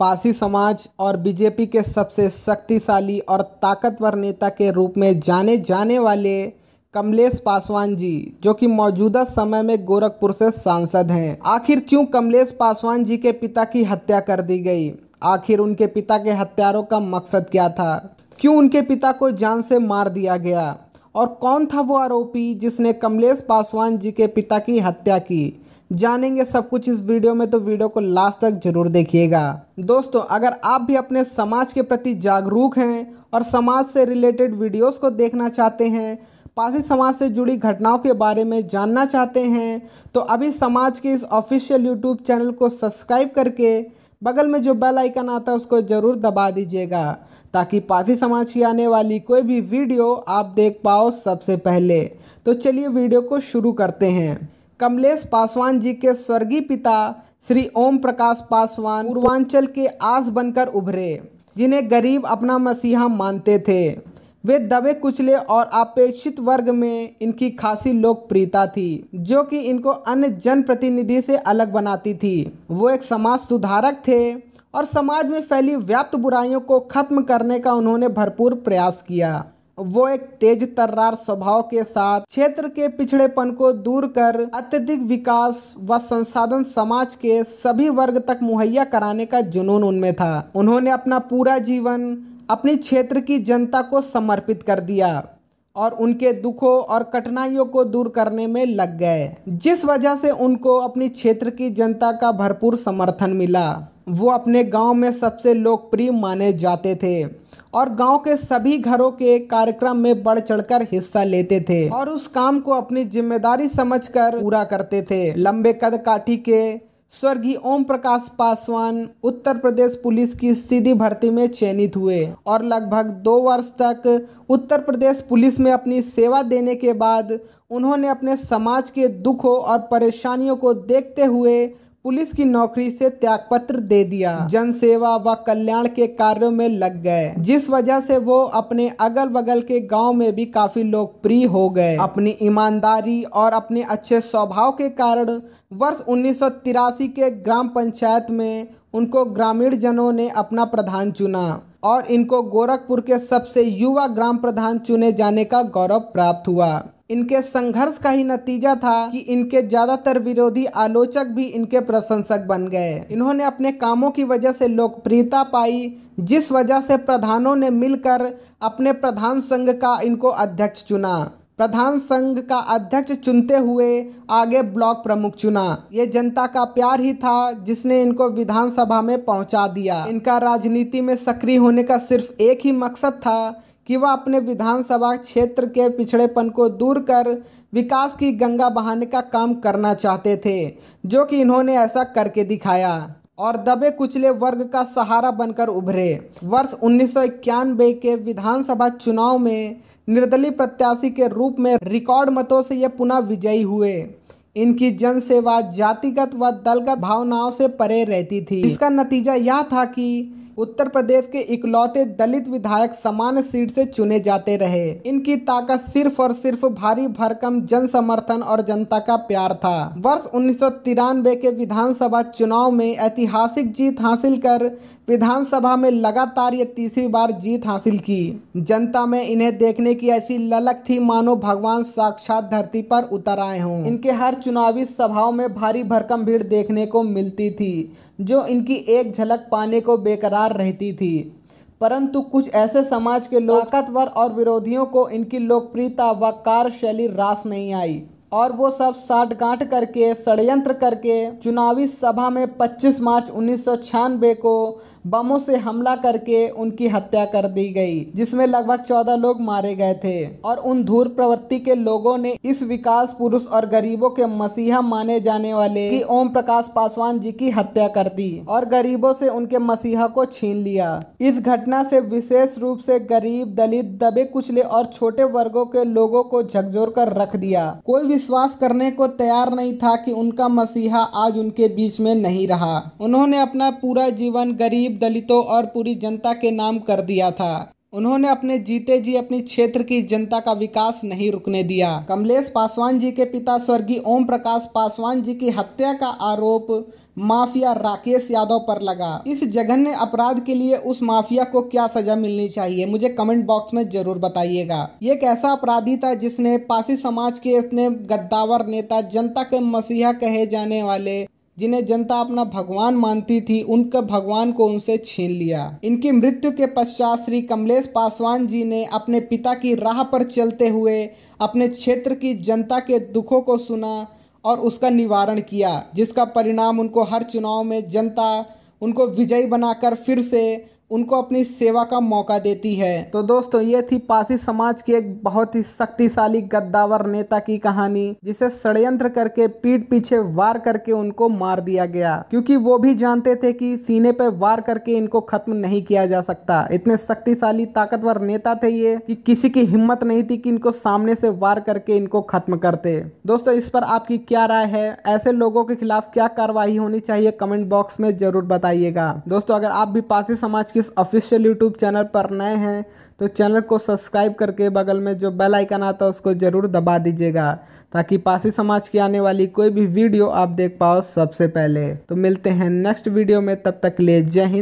पासी समाज और बीजेपी के सबसे शक्तिशाली और ताकतवर नेता के रूप में जाने जाने वाले कमलेश पासवान जी जो कि मौजूदा समय में गोरखपुर से सांसद हैं आखिर क्यों कमलेश पासवान जी के पिता की हत्या कर दी गई आखिर उनके पिता के हत्यारों का मकसद क्या था क्यों उनके पिता को जान से मार दिया गया और कौन था वो आरोपी जिसने कमलेश पासवान जी के पिता की हत्या की जानेंगे सब कुछ इस वीडियो में तो वीडियो को लास्ट तक जरूर देखिएगा दोस्तों अगर आप भी अपने समाज के प्रति जागरूक हैं और समाज से रिलेटेड वीडियोस को देखना चाहते हैं पासी समाज से जुड़ी घटनाओं के बारे में जानना चाहते हैं तो अभी समाज के इस ऑफिशियल यूट्यूब चैनल को सब्सक्राइब करके बगल में जो बेल आइकन आता है उसको ज़रूर दबा दीजिएगा ताकि पासी समाज की आने वाली कोई भी वीडियो आप देख पाओ सबसे पहले तो चलिए वीडियो को शुरू करते हैं कमलेश पासवान जी के स्वर्गीय पिता श्री ओम प्रकाश पासवान पूर्वांचल के आस बनकर उभरे जिन्हें गरीब अपना मसीहा मानते थे वे दबे कुचले और अपेक्षित वर्ग में इनकी खासी लोकप्रियता थी जो कि इनको अन्य जनप्रतिनिधि से अलग बनाती थी वो एक समाज सुधारक थे और समाज में फैली व्याप्त बुराइयों को खत्म करने का उन्होंने भरपूर प्रयास किया वो एक तेज तर्रार स्वभाव के साथ क्षेत्र के पिछड़ेपन को दूर कर अत्यधिक विकास व संसाधन समाज के सभी वर्ग तक मुहैया कराने का जुनून उनमें था उन्होंने अपना पूरा जीवन अपने क्षेत्र की जनता को समर्पित कर दिया और उनके दुखों और कठिनाइयों को दूर करने में लग गए जिस वजह से उनको अपने क्षेत्र की जनता का भरपूर समर्थन मिला वो अपने गांव में सबसे लोकप्रिय माने जाते थे और गांव के सभी घरों के कार्यक्रम में बढ़ चढ़कर हिस्सा लेते थे और उस काम को अपनी जिम्मेदारी समझकर पूरा करते थे लंबे कद काठी के स्वर्गीय ओम प्रकाश पासवान उत्तर प्रदेश पुलिस की सीधी भर्ती में चयनित हुए और लगभग दो वर्ष तक उत्तर प्रदेश पुलिस में अपनी सेवा देने के बाद उन्होंने अपने समाज के दुखों और परेशानियों को देखते हुए पुलिस की नौकरी से त्यागपत्र दे दिया जनसेवा व कल्याण के कार्यों में लग गए जिस वजह से वो अपने अगल बगल के गांव में भी काफी लोकप्रिय हो गए अपनी ईमानदारी और अपने अच्छे स्वभाव के कारण वर्ष उन्नीस के ग्राम पंचायत में उनको ग्रामीण जनों ने अपना प्रधान चुना और इनको गोरखपुर के सबसे युवा ग्राम प्रधान चुने जाने का गौरव प्राप्त हुआ इनके संघर्ष का ही नतीजा था कि इनके ज्यादातर विरोधी आलोचक भी इनके प्रशंसक बन गए इन्होंने अपने कामों की वजह से लोकप्रियता पाई जिस वजह से प्रधानों ने मिलकर अपने प्रधान संघ का इनको अध्यक्ष चुना प्रधान संघ का अध्यक्ष चुनते हुए आगे ब्लॉक प्रमुख चुना ये जनता का प्यार ही था जिसने इनको विधानसभा में पहुंचा दिया इनका राजनीति में सक्रिय होने का सिर्फ एक ही मकसद था कि वह अपने विधानसभा क्षेत्र के पिछड़ेपन को दूर कर विकास की गंगा बहाने का काम करना चाहते थे जो कि इन्होंने ऐसा करके दिखाया और दबे कुचले वर्ग का सहारा बनकर उभरे वर्ष उन्नीस के विधानसभा चुनाव में निर्दलीय प्रत्याशी के रूप में रिकॉर्ड मतों से ये पुनः विजयी हुए इनकी जनसेवा जातिगत व दलगत भावनाओं से परे रहती थी इसका नतीजा यह था कि उत्तर प्रदेश के इकलौते दलित विधायक समान सीट से चुने जाते रहे इनकी ताकत सिर्फ और सिर्फ भारी भरकम जन समर्थन और जनता का प्यार था वर्ष उन्नीस के विधानसभा चुनाव में ऐतिहासिक जीत हासिल कर विधानसभा में लगातार ये तीसरी बार जीत हासिल की जनता में इन्हें देखने की ऐसी ललक थी मानो भगवान साक्षात धरती पर उतर आए हों इनके हर चुनावी सभाओं में भारी भरकम भीड़ देखने को मिलती थी जो इनकी एक झलक पाने को बेकरार रहती थी परंतु कुछ ऐसे समाज के लोग ताकतवर और विरोधियों को इनकी लोकप्रियता व कार्यशैली रास नहीं आई और वो सब साठगांठ करके षडयंत्र करके चुनावी सभा में 25 मार्च उन्नीस को बमों से हमला करके उनकी हत्या कर दी गई जिसमें लगभग चौदह लोग मारे गए थे और उन धूर प्रवृत्ति के लोगों ने इस विकास पुरुष और गरीबों के मसीहा माने जाने वाले की ओम प्रकाश पासवान जी की हत्या कर दी और गरीबों से उनके मसीहा को छीन लिया इस घटना से विशेष रूप से गरीब दलित दबे कुचले और छोटे वर्गों के लोगों को झकझोर कर रख दिया कोई विश्वास करने को तैयार नहीं था कि उनका मसीहा आज उनके बीच में नहीं रहा उन्होंने अपना पूरा जीवन गरीब गरीब दलितों और पूरी जनता के नाम कर दिया था उन्होंने अपने जीते जी अपने क्षेत्र की जनता का विकास नहीं रुकने दिया कमलेश पासवान जी के पिता स्वर्गीय ओम प्रकाश पासवान जी की हत्या का आरोप माफिया राकेश यादव पर लगा इस जघन्य अपराध के लिए उस माफिया को क्या सजा मिलनी चाहिए मुझे कमेंट बॉक्स में जरूर बताइएगा ये कैसा अपराधी था जिसने पासी समाज के इतने गद्दावर नेता जनता के मसीहा कहे जाने वाले जिन्हें जनता अपना भगवान मानती थी उनका भगवान को उनसे छीन लिया इनकी मृत्यु के पश्चात श्री कमलेश पासवान जी ने अपने पिता की राह पर चलते हुए अपने क्षेत्र की जनता के दुखों को सुना और उसका निवारण किया जिसका परिणाम उनको हर चुनाव में जनता उनको विजयी बनाकर फिर से उनको अपनी सेवा का मौका देती है तो दोस्तों ये थी पासी समाज की एक बहुत ही शक्तिशाली गद्दावर नेता की कहानी जिसे षडयंत्र करके पीठ पीछे वार करके उनको मार दिया गया क्योंकि वो भी जानते थे कि सीने पर वार करके इनको खत्म नहीं किया जा सकता इतने शक्तिशाली ताकतवर नेता थे ये कि किसी की हिम्मत नहीं थी कि इनको सामने से वार करके इनको खत्म करते दोस्तों इस पर आपकी क्या राय है ऐसे लोगों के खिलाफ क्या कार्रवाई होनी चाहिए कमेंट बॉक्स में जरूर बताइएगा दोस्तों अगर आप भी पासी समाज की किस ऑफिशियल यूट्यूब चैनल पर नए हैं तो चैनल को सब्सक्राइब करके बगल में जो बेल आइकन आता है उसको ज़रूर दबा दीजिएगा ताकि पासी समाज की आने वाली कोई भी वीडियो आप देख पाओ सबसे पहले तो मिलते हैं नेक्स्ट वीडियो में तब तक ले जय हिंद